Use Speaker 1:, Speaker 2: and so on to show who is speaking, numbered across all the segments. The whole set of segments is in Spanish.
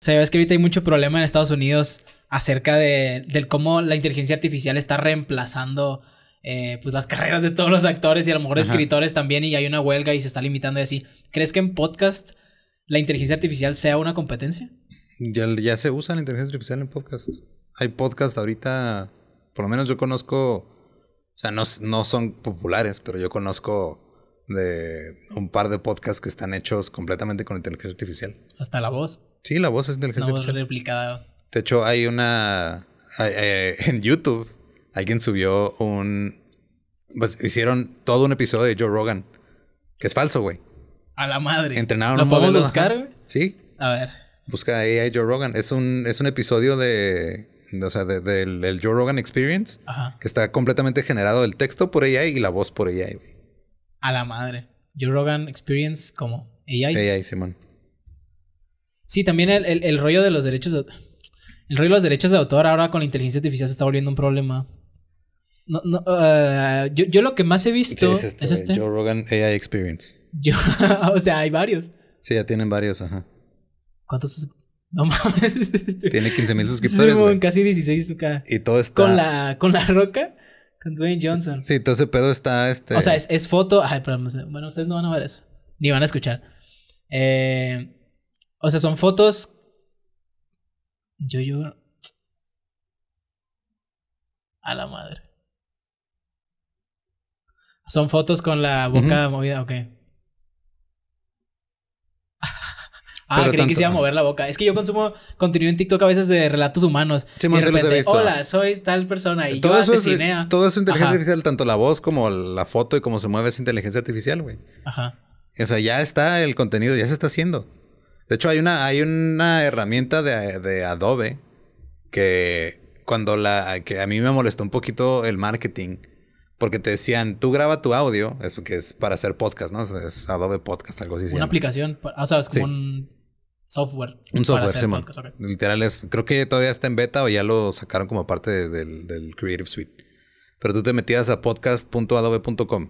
Speaker 1: O sea, ves que ahorita hay mucho problema en Estados Unidos acerca de, del cómo la inteligencia artificial está reemplazando eh, pues las carreras de todos los actores y a lo mejor escritores también y hay una huelga y se está limitando y así. ¿Crees que en podcast la inteligencia artificial sea una competencia?
Speaker 2: Ya, se usa la inteligencia artificial en podcast. Hay podcast ahorita, por lo menos yo conozco, o sea, no, no son populares, pero yo conozco de un par de podcasts que están hechos completamente con inteligencia artificial.
Speaker 1: Hasta la voz. Sí, la voz es del La voz replicada.
Speaker 2: De hecho, hay una. Eh, en YouTube, alguien subió un. Pues, hicieron todo un episodio de Joe Rogan. Que es falso, güey.
Speaker 1: A la madre. Entrenaron ¿Lo un modelo. buscar, güey? Sí. A ver.
Speaker 2: Busca AI Joe Rogan. Es un, es un episodio de. o sea, del Joe Rogan Experience. Ajá. Que está completamente generado el texto por AI y la voz por AI, güey.
Speaker 1: A la madre. Joe Rogan Experience como AI. AI, Simón. Sí, también el, el, rollo de los derechos de, el rollo de los derechos de autor ahora con la inteligencia artificial se está volviendo un problema. No, no, eh, yo, yo, lo que más he visto este es este, este.
Speaker 2: Joe Rogan AI Experience.
Speaker 1: Yo, o sea, hay varios.
Speaker 2: Sí, ya tienen varios, ajá.
Speaker 1: ¿Cuántos? No mames.
Speaker 2: Tiene 15 mil suscriptores. Sí, casi 16K. Y todo está. Con la, con la
Speaker 1: roca, con Dwayne Johnson.
Speaker 2: Sí, todo ese pedo está. Este... O sea, es,
Speaker 1: es foto. Ay, pero bueno, ustedes no van a ver eso. Ni van a escuchar. Eh, o sea, son fotos. Yo, yo. A la madre. Son fotos con la boca movida, ok.
Speaker 2: Ah, creí que se iba a mover
Speaker 1: la boca. Es que yo consumo contenido en TikTok a veces de relatos humanos. Sí, y de repente, hola, soy tal persona y todo yo eso es, Todo eso es inteligencia artificial,
Speaker 2: tanto la voz como la foto y cómo se mueve es inteligencia artificial, güey. Ajá. O sea, ya está el contenido, ya se está haciendo. De hecho, hay una, hay una herramienta de, Adobe que cuando la que a mí me molestó un poquito el marketing porque te decían tú graba tu audio es que es para hacer podcast no es Adobe Podcast algo así una llama. aplicación o sea es como
Speaker 1: un software un software sí,
Speaker 2: literal es creo que todavía está en beta o ya lo sacaron como parte del, del, Creative Suite pero tú te metías a podcast.adobe.com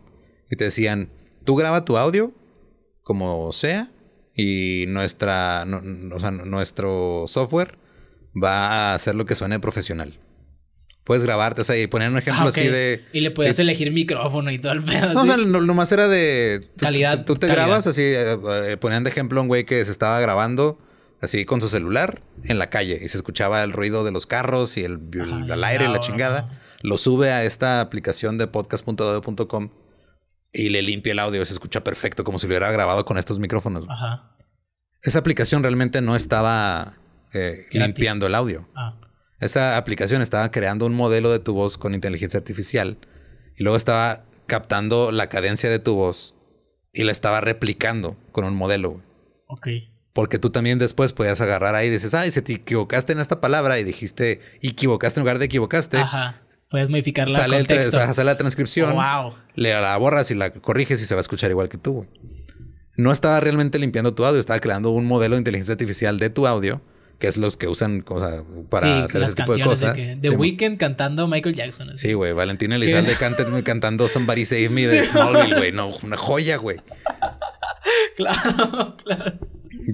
Speaker 2: y te decían tú graba tu audio como sea y nuestra, nuestro software va a hacer lo que suene profesional. Puedes grabarte, o sea, y poner
Speaker 1: un ejemplo ah, así de... Y le puedes elegir micrófono y todo al pedo. No, o sea,
Speaker 2: nomás era de... Calidad. Tú, te grabas así, eh, eh, ponían de ejemplo un güey que se estaba grabando así con su celular en la calle y se escuchaba el ruido de los carros y el, aire y la chingada. Lo sube a esta aplicación de podcast.do.com y le limpia el audio. Se escucha perfecto, como si lo hubiera grabado con estos micrófonos. Ajá. Esa aplicación realmente no estaba eh, limpiando el audio. Ah. Esa aplicación estaba creando un modelo de tu voz con inteligencia artificial y luego estaba captando la cadencia de tu voz y la estaba replicando con un modelo. Ok. Porque tú también después podías agarrar ahí y dices, ay, se te equivocaste en esta palabra y dijiste equivocaste en lugar de equivocaste. Ajá.
Speaker 1: Puedes modificar la sale, sale
Speaker 2: la transcripción. Le la borras y la corriges y se va a escuchar igual que tú. No estaba realmente limpiando tu audio, estaba creando un modelo de inteligencia artificial de tu audio, que es los que usan cosa, para hacer ese tipo de cosas. De The
Speaker 1: Weeknd cantando Michael Jackson.
Speaker 2: Sí, güey. Valentina Elizalde cantando, cantando Somebody Save Me de Smallville, güey. No, una joya, güey. claro, claro.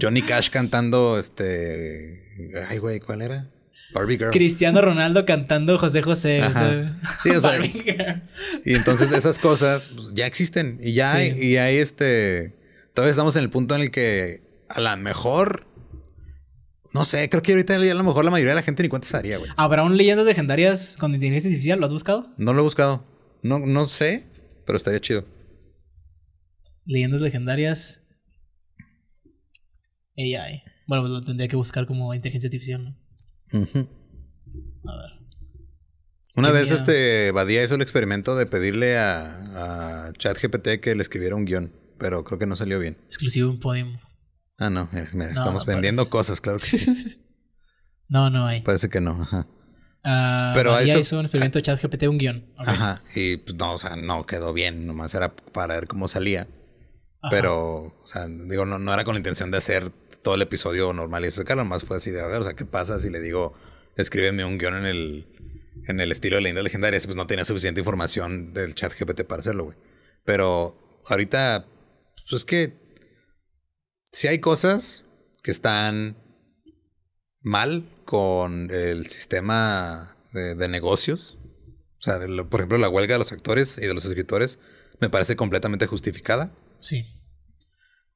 Speaker 2: Johnny Cash cantando este. Ay, güey, ¿cuál era? Barbie Girl. Cristiano
Speaker 1: Ronaldo cantando José José. sí, o sea. Girl. Y entonces esas
Speaker 2: cosas pues, ya existen. Y ya hay, y hay este. Todavía estamos en el punto en el que a lo mejor. No sé, creo que ahorita a lo mejor la mayoría de la gente ni cuenta haría, güey.
Speaker 1: ¿Habrá un leyendas legendarias con inteligencia artificial? ¿Lo has buscado?
Speaker 2: No lo he buscado. No, no sé, pero estaría chido.
Speaker 1: Leyendas legendarias. AI. Bueno, pues lo tendría que buscar como inteligencia artificial, ¿no? A ver.
Speaker 2: Una vez este Badía hizo el experimento de pedirle a, a ChatGPT que le escribiera un guión, pero creo que no salió bien.
Speaker 1: Exclusivo un podium.
Speaker 2: Ah, no, eh, estamos vendiendo cosas, claro que sí.
Speaker 1: no, no hay.
Speaker 2: Parece que no, ajá.
Speaker 1: Ah, pero Badía hizo un experimento de ah. ChatGPT, un guión.
Speaker 2: Ajá, y pues no, o sea, no quedó bien, nomás era para ver cómo salía. Pero, o sea, digo, no, era con la intención de hacer todo el episodio normal y eso, claro, más fue así de, a ver, o sea, ¿qué pasa si le digo, escríbeme un guión en el, en el estilo de Legendaria, legendaria? Pues no tenía suficiente información del chat GPT para hacerlo, güey. Pero ahorita, pues es que si hay cosas que están mal con el sistema de, negocios, o sea, por ejemplo, la huelga de los actores y de los escritores me parece completamente justificada. Sí.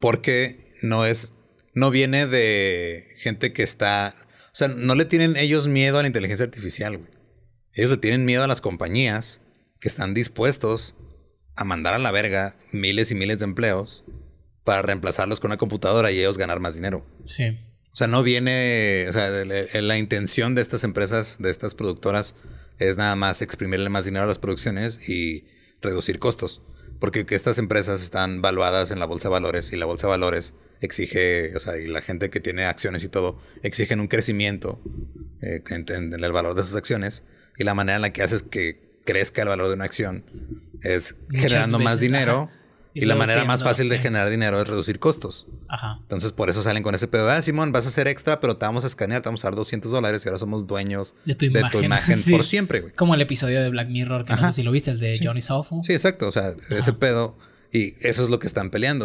Speaker 2: Porque no es, no viene de gente que está, o sea, no le tienen ellos miedo a la inteligencia artificial, güey. Ellos le tienen miedo a las compañías que están dispuestos a mandar a la verga miles y miles de empleos para reemplazarlos con una computadora y ellos ganar más dinero. Sí. O sea, no viene, o sea, la, intención de estas empresas, de estas productoras, es nada más exprimirle más dinero a las producciones y reducir costos porque estas empresas están valuadas en la bolsa de valores y la bolsa de valores exige, o sea, y la gente que tiene acciones y todo, exigen un crecimiento eh, en, el valor de sus acciones y la manera en la que haces que crezca el valor de una acción es generando más dinero. Y, la manera más fácil de generar dinero es reducir costos. Ajá. Entonces, por eso salen con ese pedo. Ah, Simón, vas a hacer extra, pero te vamos a escanear, te vamos a dar 200 dólares y ahora somos dueños de tu imagen, por siempre,
Speaker 1: güey. Como el episodio de Black Mirror, que no sé si lo viste, el de Johnny Sofo. Sí, exacto. O sea, ese pedo. Y eso es lo que están peleando.